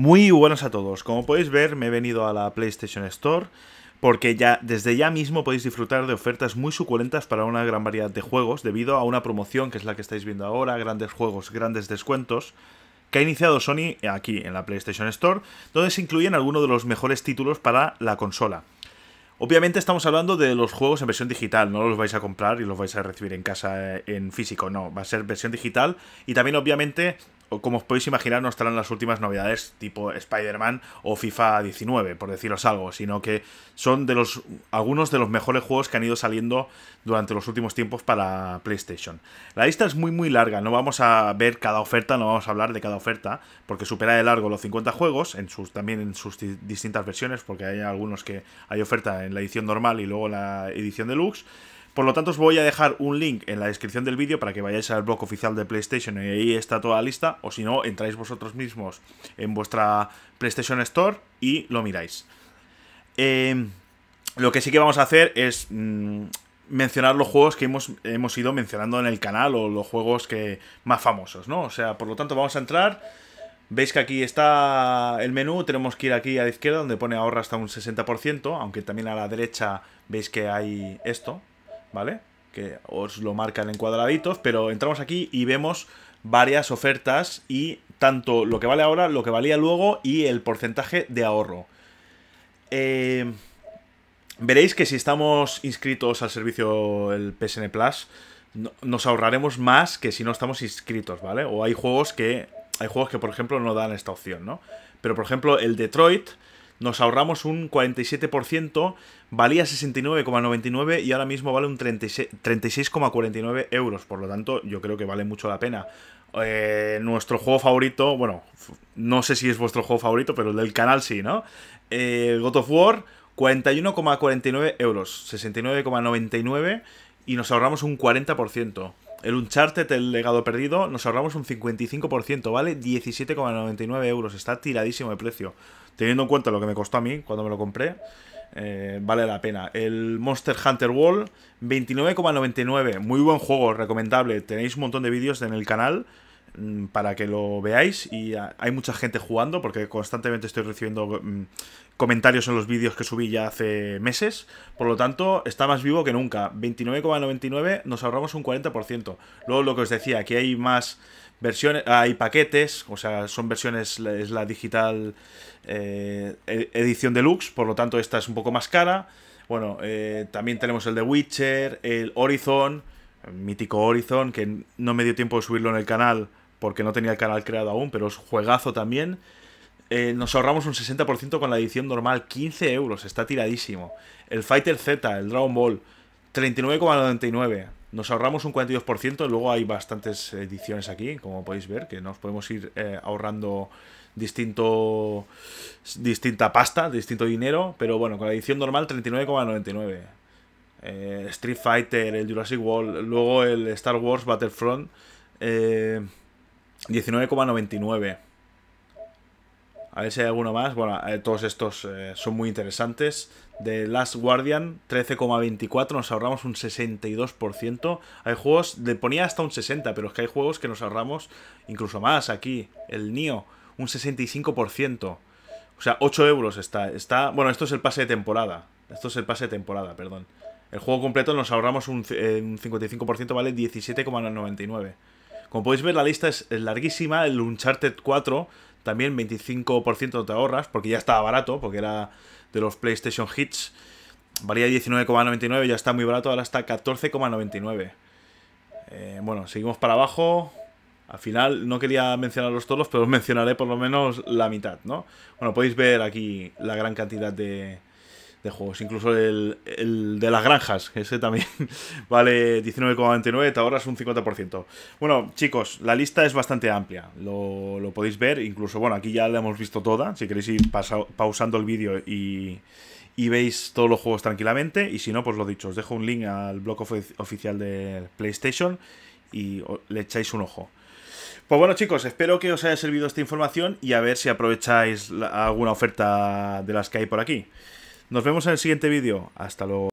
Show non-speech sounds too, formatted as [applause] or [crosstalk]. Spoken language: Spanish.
Muy buenas a todos. Como podéis ver, me he venido a la PlayStation Store porque ya desde ya mismo podéis disfrutar de ofertas muy suculentas para una gran variedad de juegos debido a una promoción que es la que estáis viendo ahora, grandes juegos, grandes descuentos que ha iniciado Sony aquí en la PlayStation Store, donde se incluyen algunos de los mejores títulos para la consola. Obviamente estamos hablando de los juegos en versión digital, no los vais a comprar y los vais a recibir en casa eh, en físico, no, va a ser versión digital y también obviamente como os podéis imaginar, no estarán las últimas novedades tipo Spider-Man o FIFA 19, por deciros algo, sino que son de los algunos de los mejores juegos que han ido saliendo durante los últimos tiempos para PlayStation. La lista es muy muy larga, no vamos a ver cada oferta, no vamos a hablar de cada oferta, porque supera de largo los 50 juegos, en sus, también en sus distintas versiones, porque hay algunos que hay oferta en la edición normal y luego la edición deluxe. Por lo tanto, os voy a dejar un link en la descripción del vídeo para que vayáis al blog oficial de PlayStation y ahí está toda la lista. O si no, entráis vosotros mismos en vuestra PlayStation Store y lo miráis. Eh, lo que sí que vamos a hacer es mm, mencionar los juegos que hemos, hemos ido mencionando en el canal o los juegos que más famosos, ¿no? O sea, por lo tanto, vamos a entrar... Veis que aquí está el menú, tenemos que ir aquí a la izquierda donde pone ahorra hasta un 60%, aunque también a la derecha veis que hay esto, ¿vale? Que os lo marcan en cuadraditos, pero entramos aquí y vemos varias ofertas y tanto lo que vale ahora, lo que valía luego y el porcentaje de ahorro. Eh, veréis que si estamos inscritos al servicio el PSN Plus, nos ahorraremos más que si no estamos inscritos, ¿vale? O hay juegos que. Hay juegos que, por ejemplo, no dan esta opción, ¿no? Pero, por ejemplo, el Detroit nos ahorramos un 47%, valía 69,99 y ahora mismo vale un 36,49 euros, por lo tanto yo creo que vale mucho la pena. Eh, nuestro juego favorito, bueno, no sé si es vuestro juego favorito, pero el del canal sí, ¿no? Eh, el God of War, 41,49 euros, 69,99 y nos ahorramos un 40% el Uncharted, el legado perdido, nos ahorramos un 55%, ¿vale? 17,99 euros. Está tiradísimo de precio. Teniendo en cuenta lo que me costó a mí cuando me lo compré, eh, vale la pena. El Monster Hunter Wall, 29,99. Muy buen juego, recomendable. Tenéis un montón de vídeos en el canal Mm, para que lo veáis y ah, hay mucha gente jugando porque constantemente estoy recibiendo mm, comentarios en los vídeos que subí ya hace meses, por lo tanto está más vivo que nunca, 29,99 nos ahorramos un 40%. Luego lo que os decía, aquí hay más versiones, hay paquetes, o sea, son versiones, es la digital eh, e-, edición deluxe, por lo tanto esta es un poco más cara. Bueno, eh, también tenemos el de Witcher, el Horizon, mítico Horizon, que no me dio tiempo de subirlo en el canal porque no tenía el canal creado aún, pero es juegazo también. Eh, nos ahorramos un 60% con la edición normal, 15 euros, está tiradísimo. El Fighter Z, el Dragon Ball, 39,99. Nos ahorramos un 42%, luego hay bastantes ediciones aquí, como podéis ver, que nos podemos ir eh, ahorrando distinto distinta pasta, distinto dinero, pero bueno, con la edición normal 39,99. Eh, Street Fighter, el Jurassic World, luego el Star Wars Battlefront, eh, 19,99. A ver si hay alguno más. Bueno, eh, todos estos eh, son muy interesantes. De Last Guardian, 13,24. Nos ahorramos un 62%. Hay juegos, le ponía hasta un 60%, pero es que hay juegos que nos ahorramos incluso más aquí. El NIO, un 65%. O sea, 8 euros está, está. Bueno, esto es el pase de temporada. Esto es el pase de temporada, perdón. El juego completo nos ahorramos un 55%, eh, vale 17,99. Como podéis ver, la lista es, larguísima. El Uncharted 4 también 25% te ahorras, porque ya estaba barato, porque era de los PlayStation Hits. Valía 19,99, ya está muy barato, ahora está 14,99. Eh, bueno, seguimos para abajo. Al final no quería mencionarlos todos, pero os [laughs] mencionaré por lo menos la mitad, ¿no? Bueno, podéis ver aquí la gran cantidad de, de juegos. Incluso el, de las granjas, ese también [laughs] vale 19,99, Ahora es un 50%. Bueno, chicos, la lista es bastante amplia, lo, podéis ver, incluso, bueno, aquí ya la hemos visto toda, si queréis ir pausando el vídeo y, y veis todos los juegos tranquilamente, y si no, pues lo dicho, os dejo un link al blog oficial de PlayStation y le echáis un ojo. Pues bueno chicos, espero que os haya servido esta información y a ver si aprovecháis alguna oferta de las que hay por aquí. Nos vemos en el siguiente vídeo. Hasta luego.